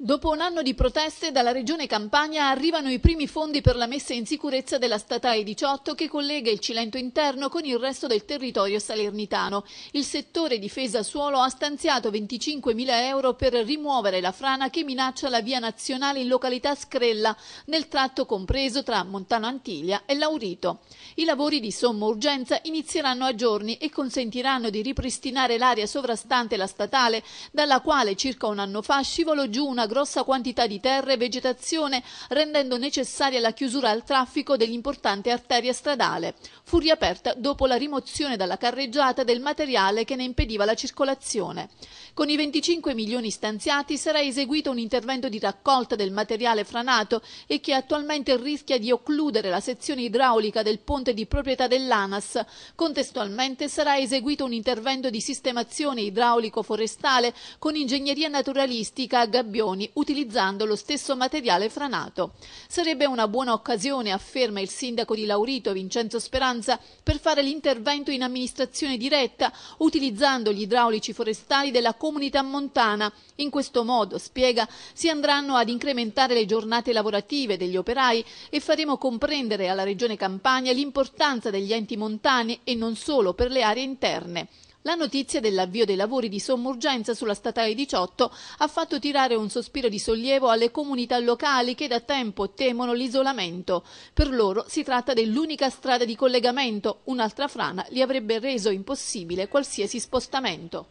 Dopo un anno di proteste dalla regione Campania arrivano i primi fondi per la messa in sicurezza della statale 18 che collega il Cilento interno con il resto del territorio salernitano. Il settore difesa suolo ha stanziato 25.000 euro per rimuovere la frana che minaccia la via nazionale in località Scrella nel tratto compreso tra Montano Antiglia e Laurito. I lavori di somma urgenza inizieranno a giorni e consentiranno di ripristinare l'area sovrastante la statale dalla quale circa un anno fa scivolò giù una grossa quantità di terre e vegetazione, rendendo necessaria la chiusura al traffico dell'importante arteria stradale. Fu riaperta dopo la rimozione dalla carreggiata del materiale che ne impediva la circolazione. Con i 25 milioni stanziati sarà eseguito un intervento di raccolta del materiale franato e che attualmente rischia di occludere la sezione idraulica del ponte di proprietà dell'ANAS. Contestualmente sarà eseguito un intervento di sistemazione idraulico-forestale con ingegneria naturalistica a gabbioni cannoni utilizzando lo stesso materiale franato. Sarebbe una buona occasione, afferma il sindaco di Laurito Vincenzo Speranza, per fare l'intervento in amministrazione diretta utilizzando gli idraulici forestali della comunità montana. In questo modo, spiega, si andranno ad incrementare le giornate lavorative degli operai e faremo comprendere alla Regione Campania l'importanza degli enti montani e non solo per le aree interne. La notizia dell'avvio dei lavori di sommorgenza sulla statale 18 ha fatto tirare un sospiro di sollievo alle comunità locali che da tempo temono l'isolamento. Per loro si tratta dell'unica strada di collegamento, un'altra frana li avrebbe reso impossibile qualsiasi spostamento.